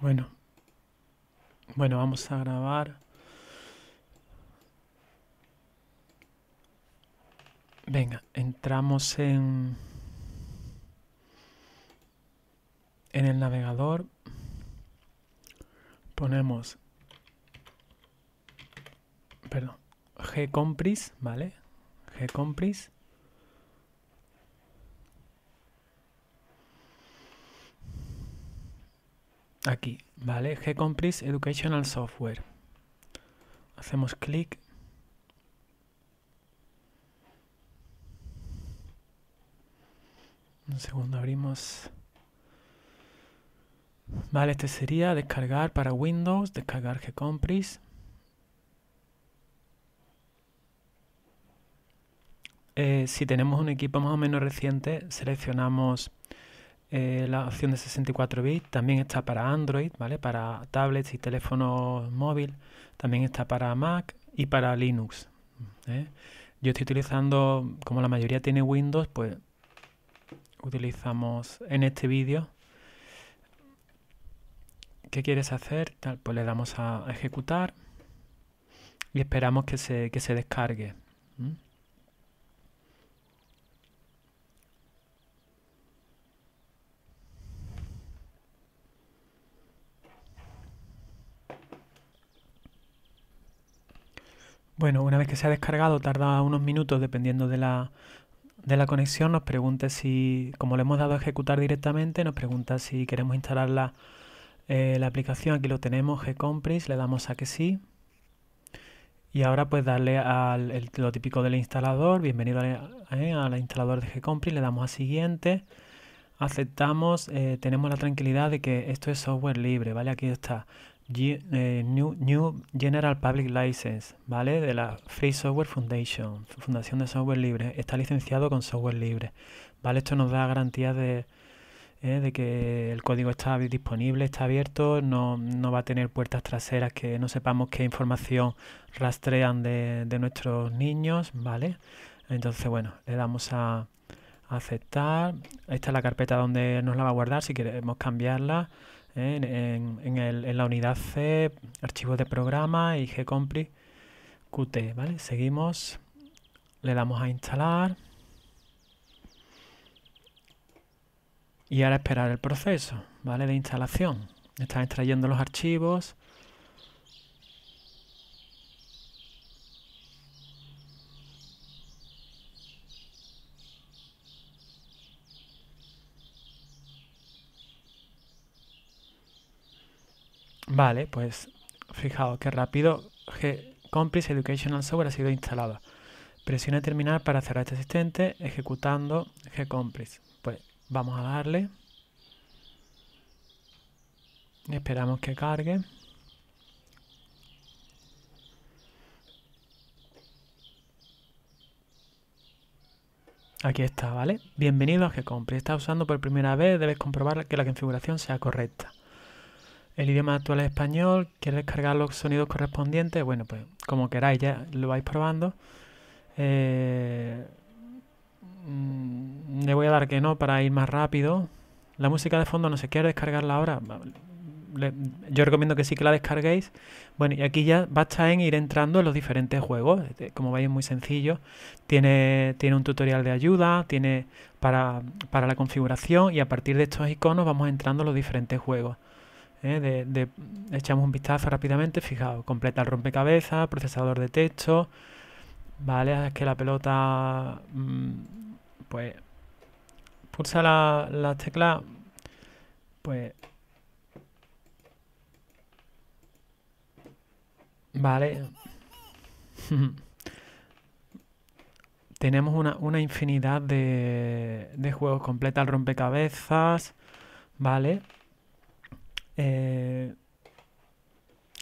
Bueno. Bueno, vamos a grabar. Venga, entramos en en el navegador. Ponemos perdón, compris, ¿vale? compris. aquí, ¿vale? Gcompris Educational Software. Hacemos clic. Un segundo, abrimos. Vale, este sería descargar para Windows, descargar Gcompris. Eh, si tenemos un equipo más o menos reciente, seleccionamos eh, la opción de 64 bits también está para Android, ¿vale? Para tablets y teléfonos móviles. También está para Mac y para Linux. ¿eh? Yo estoy utilizando, como la mayoría tiene Windows, pues utilizamos en este vídeo. ¿Qué quieres hacer? Tal, pues le damos a ejecutar y esperamos que se, se descargue. Bueno, una vez que se ha descargado, tarda unos minutos dependiendo de la, conexión. Nos pregunta si, como le hemos dado a ejecutar directamente, nos pregunta si queremos instalar eh, la, aplicación. Aquí lo tenemos, Gcompris, le damos a que sí. Y ahora pues darle al lo típico del instalador, bienvenido al eh, instalador de Gcompris, le damos a siguiente, aceptamos, eh, tenemos la tranquilidad de que esto es software libre, ¿vale? Aquí está, eh, New, General Public License, ¿vale? De la Free Software Foundation, Fundación de Software Libre. Está licenciado con software libre, ¿vale? Esto nos da garantías de, ¿eh? de que el código está disponible, está abierto, no, va a tener puertas traseras que no sepamos qué información rastrean de, nuestros niños, ¿vale? Entonces, bueno, le damos a aceptar. Esta es la carpeta donde nos la va a guardar si queremos cambiarla. En, la unidad C, archivos de programa y gcompli qt, ¿vale? Seguimos, le damos a instalar y ahora esperar el proceso, ¿vale? De instalación. Está extrayendo los archivos Vale, pues fijaos que rápido G Educational Software ha sido instalado. Presione terminar para cerrar este asistente ejecutando g Pues vamos a darle. Esperamos que cargue. Aquí está, ¿vale? Bienvenido a g Estás usando por primera vez, debes comprobar que la configuración sea correcta. El idioma actual es español. ¿Quieres descargar los sonidos correspondientes? Bueno, pues como queráis, ya lo vais probando. Eh, mm, le voy a dar que no para ir más rápido. La música de fondo no se quiere descargarla ahora. yo recomiendo que sí que la descarguéis. Bueno, y aquí ya basta en ir entrando en los diferentes juegos. Eh, como veis es muy sencillo. Tiene, tiene un tutorial de ayuda, tiene para, para la configuración y a partir de estos iconos vamos entrando en los diferentes juegos. ¿eh? de, echamos un vistazo rápidamente, fijaos, completa el rompecabezas, procesador de texto, ¿vale? Es que la pelota, mm, pues, pulsa las la teclas, pues... Vale. Tenemos una, una infinidad de, de juegos. Completa el rompecabezas, ¿vale? Eh,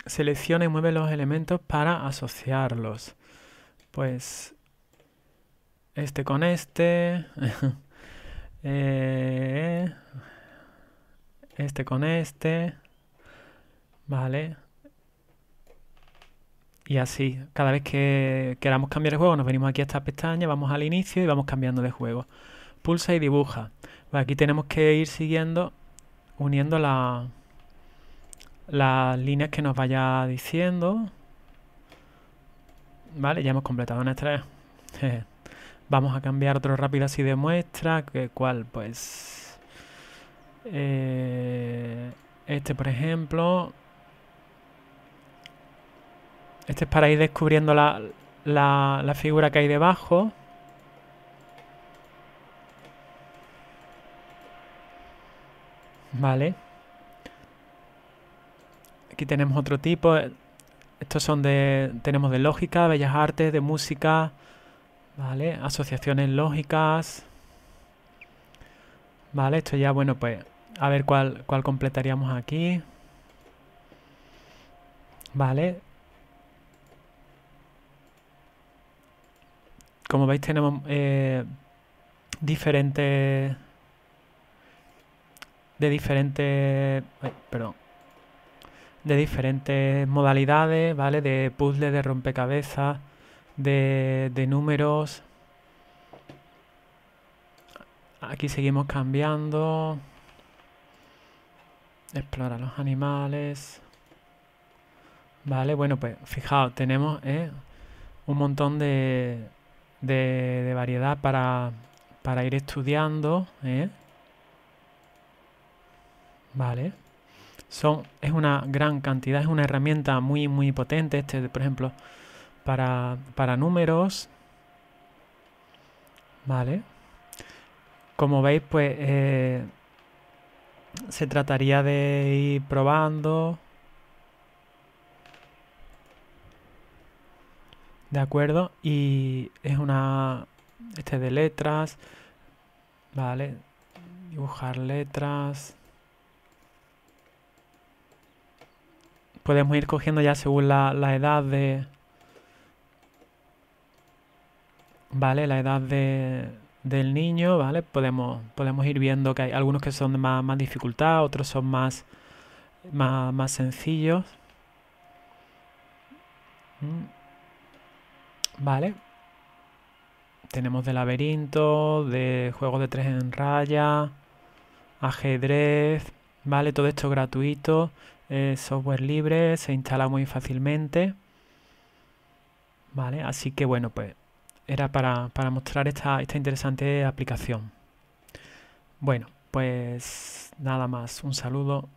selecciona y mueve los elementos para asociarlos. Pues este con este, eh, este con este, ¿vale? Y así, cada vez que queramos cambiar el juego, nos venimos aquí a esta pestaña, vamos al inicio y vamos cambiando de juego. Pulsa y dibuja. aquí tenemos que ir siguiendo, uniendo la, las líneas que nos vaya diciendo. Vale, ya hemos completado nuestra... Vamos a cambiar otro rápido así de muestra. que ¿Cuál? Pues... Eh, este, por ejemplo. Este es para ir descubriendo la figura que hay debajo. Vale. Aquí tenemos otro tipo. Estos son de... Tenemos de lógica, bellas artes, de música. Vale, asociaciones lógicas. Vale, esto ya, bueno, pues a ver cuál, cuál completaríamos aquí. Vale. Como veis tenemos eh, diferentes... De diferentes... Ay, perdón de diferentes modalidades, ¿vale? De puzzles, de rompecabezas, de, números. Aquí seguimos cambiando. Explora los animales. Vale, bueno, pues fijaos, tenemos ¿eh? un montón de, de, variedad para, para, ir estudiando. ¿eh? Vale son, es una gran cantidad, es una herramienta muy, muy potente. Este, por ejemplo, para, para números. Vale. Como veis, pues eh, se trataría de ir probando. ¿De acuerdo? Y es una... Este de letras. Vale. Dibujar letras. podemos ir cogiendo ya según la, edad de... Vale, la edad del niño, ¿vale? Podemos, podemos ir viendo que hay algunos que son de más, más dificultad, otros son más, más, sencillos. Mm. Vale. Tenemos de laberinto, de juegos de tres en raya, ajedrez, ¿vale? Todo esto gratuito. Eh, software libre, se instala muy fácilmente. Vale, así que bueno, pues era para, mostrar esta, esta interesante aplicación. Bueno, pues nada más, un saludo